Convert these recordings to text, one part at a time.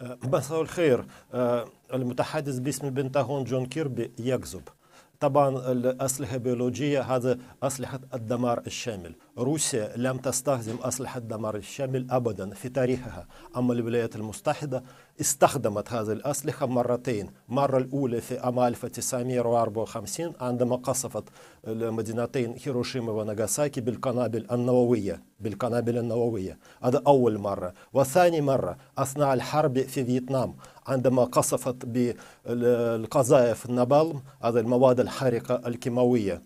مساء الخير آه، المتحدث باسم البنتاغون جون كيربي يكذب طبعا الأسلحة البيولوجية هذا أسلحة الدمار الشامل روسيا لم تستخدم أسلحة الدمار الشامل أبدا في تاريخها أما الولايات المتحدة استخدمت هذه الأسلحة مرتين مرة الأولى في عام 1954 عندما قصفت المدينتين هيروشيما وناغاساكي بالقنابل النووية بالقنابل النووية هذا أول مرة وثاني مرة أثناء الحرب في فيتنام عندما قصفت بالقذائف النابالم هذا المواد الحارقة الكيماوية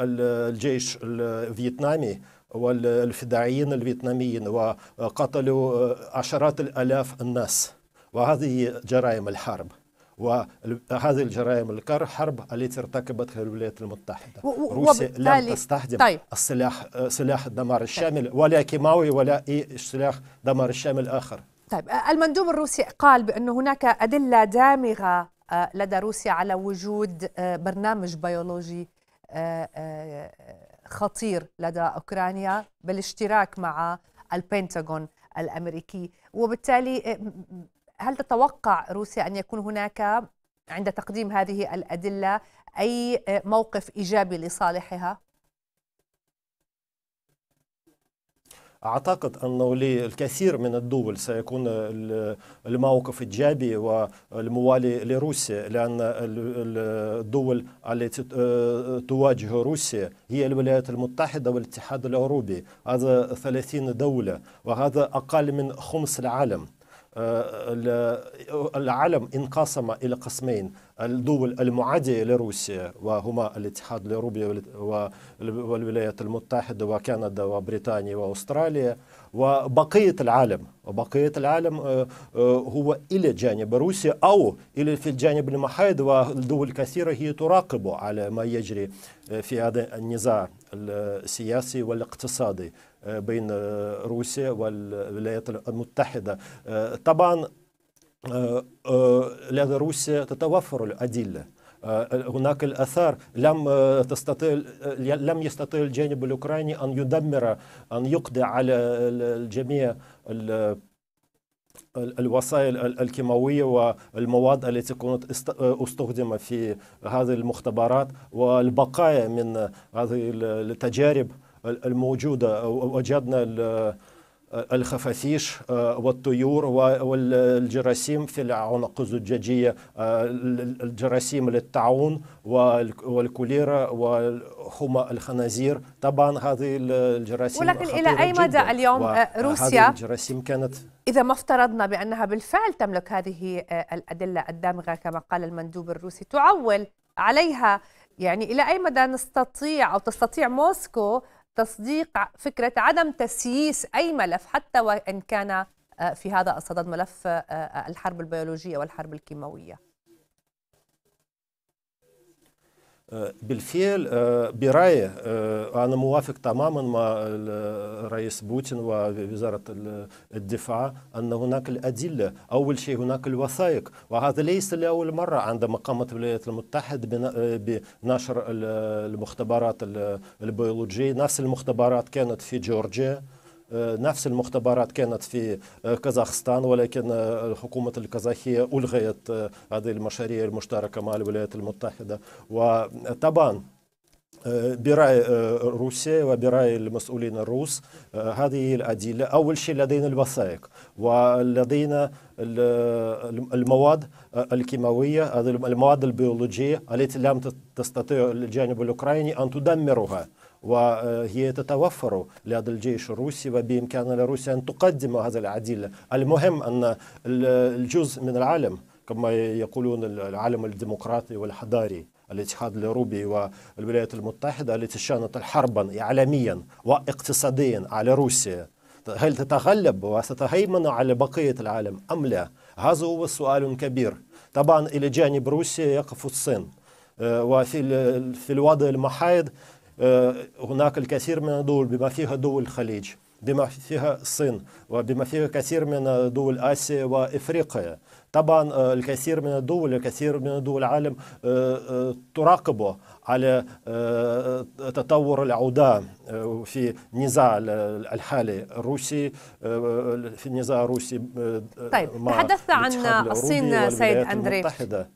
الجيش الفيتنامي والفدائيين الفيتناميين وقتلوا عشرات الآلاف الناس وهذه جرائم الحرب وهذه الجرائم الحرب التي ارتكبتها الولايات المتحدة و... روسيا لم تستخدم طيب. السلاح سلاح الدمار طيب. الشامل طيب. ولا كيماوي ولا أي سلاح دمار الشامل آخر طيب المندوب الروسي قال بأن هناك أدلة دامغة آه، لدى روسيا على وجود آه، برنامج بيولوجي آه، خطير لدى أوكرانيا بالاشتراك مع البنتاغون الأمريكي وبالتالي هل تتوقع روسيا أن يكون هناك عند تقديم هذه الأدلة أي موقف إيجابي لصالحها؟ أعتقد أنه للكثير من الدول سيكون الموقف إيجابي والموالي لروسيا لأن الدول التي تواجه روسيا هي الولايات المتحدة والاتحاد الأوروبي هذا 30 دولة وهذا أقل من خمس العالم آه، العالم انقسم إلى قسمين الدول المعادية لروسيا وهما الاتحاد الأوروبي والولايات المتحدة وكندا وبريطانيا وأستراليا وبقية العالم وبقية العالم آه، آه، هو إلى جانب روسيا أو إلى في الجانب المحايد والدول كثيرة هي تراقب على ما يجري في هذا النزاع السياسي والاقتصادي آه، بين آه، روسيا والولايات المتحدة آه، طبعا لدى روسيا تتوفر الأدلة هناك الأثار لم تستطيع لم يستطيع الجانب الأوكراني أن يدمر أن يقضي على الجميع الوسائل الكيماوية والمواد التي كانت استخدمة في هذه المختبرات والبقايا من هذه التجارب الموجودة وجدنا الخفافيش آه، والطيور والجراثيم في العنق الزجاجية آه، الجراثيم للطاعون والكوليرا وحمى الخنازير طبعا هذه الجراثيم ولكن إلى أي مدى اليوم آه، روسيا الجراثيم كانت إذا ما افترضنا بأنها بالفعل تملك هذه الأدلة الدامغة كما قال المندوب الروسي تعول عليها يعني إلى أي مدى نستطيع أو تستطيع موسكو تصديق فكرة عدم تسييس أي ملف حتى وإن كان آه، في هذا الصدد ملف آه، آه، الحرب البيولوجية والحرب الكيماوية آه، بالفعل آه، برأيي آه، أنا موافق تماما مع الرئيس بوتين ووزارة الدفاع أن هناك الأدلة أول شيء هناك الوثائق وهذا ليس لأول مرة عندما قامت الولايات المتحدة بنشر المختبرات البيولوجية نفس المختبرات كانت في جورجيا آه، نفس المختبرات كانت في آه، كازاخستان ولكن آه، الحكومة الكازاخية ألغيت هذه المشاريع المشتركة مع الولايات المتحدة وطبعا برأي روسيا وبرأي المسؤولين الروس هذه الأدلة أول شيء لدينا الوثائق ولدينا المواد الكيماوية المواد البيولوجية التي لم تستطيع الجانب الأوكراني أن تدمرها وهي تتوفر لهذا الجيش الروسي وبإمكان روسيا أن تقدم هذا العديل المهم أن الجزء من العالم كما يقولون العالم الديمقراطي والحضاري الاتحاد الاوروبي والولايات المتحده التي شانت حربا اعلاميا واقتصاديا على روسيا هل تتغلب وستهيمن على بقيه العالم ام لا؟ هذا هو سؤال كبير. طبعا الى جانب روسيا يقف الصين آه، وفي في الوضع المحايد آه، هناك الكثير من الدول بما فيها دول الخليج بما فيها الصين وبما فيها كثير من دول آسيا وإفريقيا طبعا آه، الكثير من الدول الكثير من دول العالم آه، تراقب على تطور العودة في النزاع الحالي الروسي في النزاع الروسي طيب تحدثت عن الصين سيد أندري المتحدة.